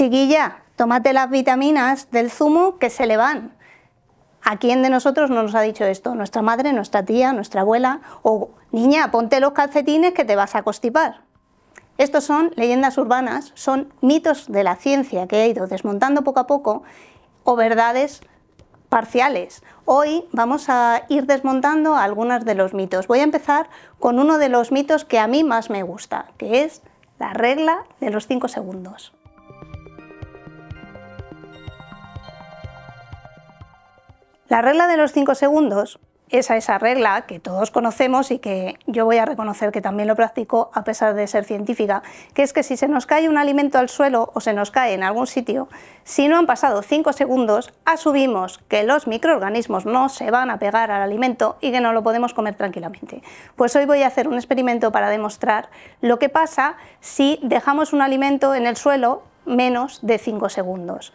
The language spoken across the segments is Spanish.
chiquilla, tómate las vitaminas del zumo que se le van. ¿A quién de nosotros no nos ha dicho esto? ¿Nuestra madre, nuestra tía, nuestra abuela? O, niña, ponte los calcetines que te vas a constipar. Estos son leyendas urbanas, son mitos de la ciencia que he ido desmontando poco a poco o verdades parciales. Hoy vamos a ir desmontando algunos de los mitos. Voy a empezar con uno de los mitos que a mí más me gusta, que es la regla de los 5 segundos. La regla de los 5 segundos es a esa regla que todos conocemos y que yo voy a reconocer que también lo practico a pesar de ser científica, que es que si se nos cae un alimento al suelo o se nos cae en algún sitio, si no han pasado 5 segundos, asumimos que los microorganismos no se van a pegar al alimento y que no lo podemos comer tranquilamente. Pues hoy voy a hacer un experimento para demostrar lo que pasa si dejamos un alimento en el suelo menos de 5 segundos.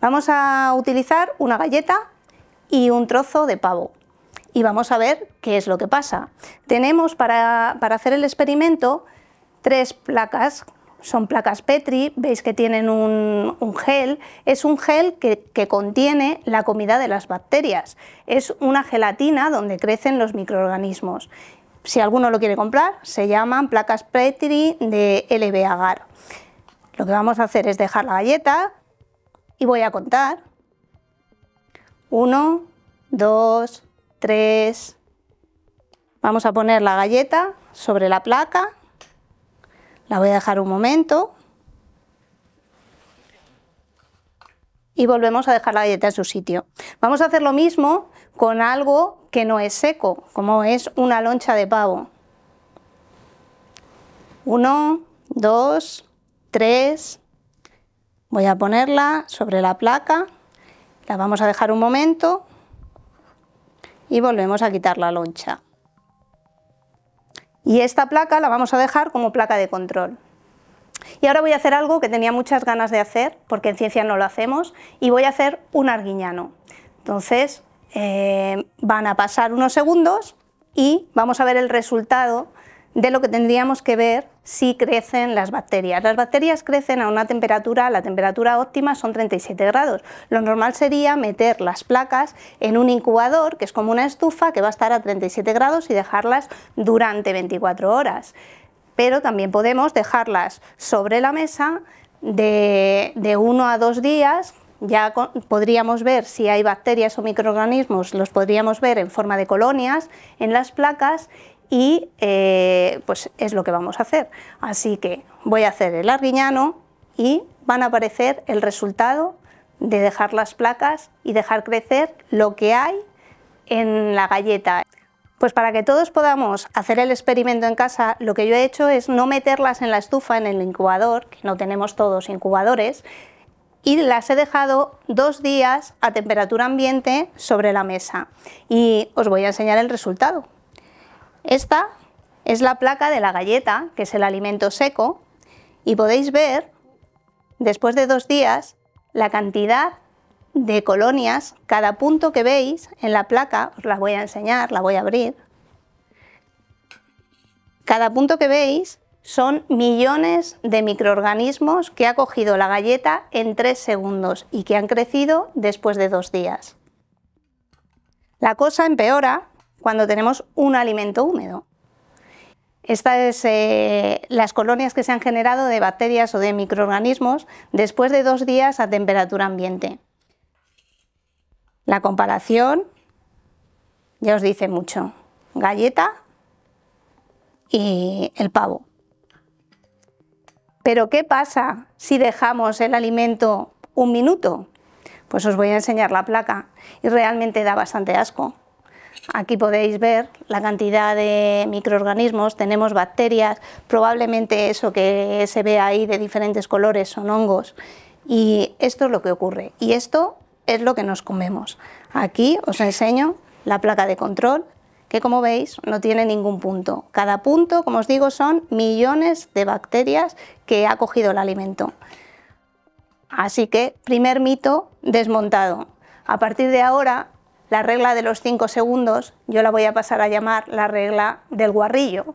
Vamos a utilizar una galleta y un trozo de pavo. Y vamos a ver qué es lo que pasa. Tenemos para, hacer el experimento tres placas son placas Petri, veis que tienen un, gel, es un gel que, que, contiene la comida de las bacterias, es una gelatina donde crecen los microorganismos. Si alguno lo quiere comprar, se llaman placas Petri de LB Agar. Lo que vamos a hacer es dejar la galleta y voy a contar 1, 2, 3. Vamos a poner la galleta sobre la placa. La voy a dejar un momento. Y volvemos a dejar la galleta en su sitio. Vamos a hacer lo mismo con algo que no es seco, como es una loncha de pavo. 1, 2, 3. Voy a ponerla sobre la placa. La vamos a dejar un momento y volvemos a quitar la loncha. Y esta placa la vamos a dejar como placa de control. Y ahora voy a hacer algo que tenía muchas ganas de hacer, porque en ciencia no lo hacemos, y voy a hacer un arguiñano. Entonces, eh, van a pasar unos segundos y vamos a ver el resultado de lo que tendríamos que ver si crecen las bacterias. Las bacterias crecen a una temperatura, la temperatura óptima son 37 grados. Lo normal sería meter las placas en un incubador, que es como una estufa que va a estar a 37 grados y dejarlas durante 24 horas. Pero también podemos dejarlas sobre la mesa de, uno a dos días ya podríamos ver si hay bacterias o microorganismos, los podríamos ver en forma de colonias en las placas y eh, pues es lo que vamos a hacer. Así que voy a hacer el arguiñano y van a aparecer el resultado de dejar las placas y dejar crecer lo que hay en la galleta. Pues para que todos podamos hacer el experimento en casa, lo que yo he hecho es no meterlas en la estufa, en el incubador, que no tenemos todos incubadores, y las he dejado dos días a temperatura ambiente sobre la mesa. Y os voy a enseñar el resultado. Esta es la placa de la galleta, que es el alimento seco, y podéis ver, después de dos días, la cantidad de colonias, cada punto que veis en la placa, os la voy a enseñar, la voy a abrir, cada punto que veis son millones de microorganismos que ha cogido la galleta en tres segundos y que han crecido después de dos días. La cosa empeora cuando tenemos un alimento húmedo. Estas son eh, las colonias que se han generado de bacterias o de microorganismos después de dos días a temperatura ambiente. La comparación ya os dice mucho. Galleta y el pavo. Pero ¿qué pasa si dejamos el alimento un minuto? Pues os voy a enseñar la placa y realmente da bastante asco. Aquí podéis ver la cantidad de microorganismos, tenemos bacterias, probablemente eso que se ve ahí de diferentes colores son hongos y esto es lo que ocurre y esto es lo que nos comemos. Aquí os enseño la placa de control que como veis no tiene ningún punto. Cada punto, como os digo, son millones de bacterias que ha cogido el alimento. Así que primer mito desmontado. A partir de ahora la regla de los 5 segundos yo la voy a pasar a llamar la regla del guarrillo,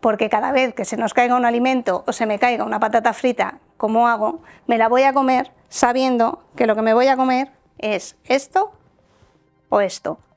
porque cada vez que se nos caiga un alimento o se me caiga una patata frita, como hago, me la voy a comer sabiendo que lo que me voy a comer es esto o esto.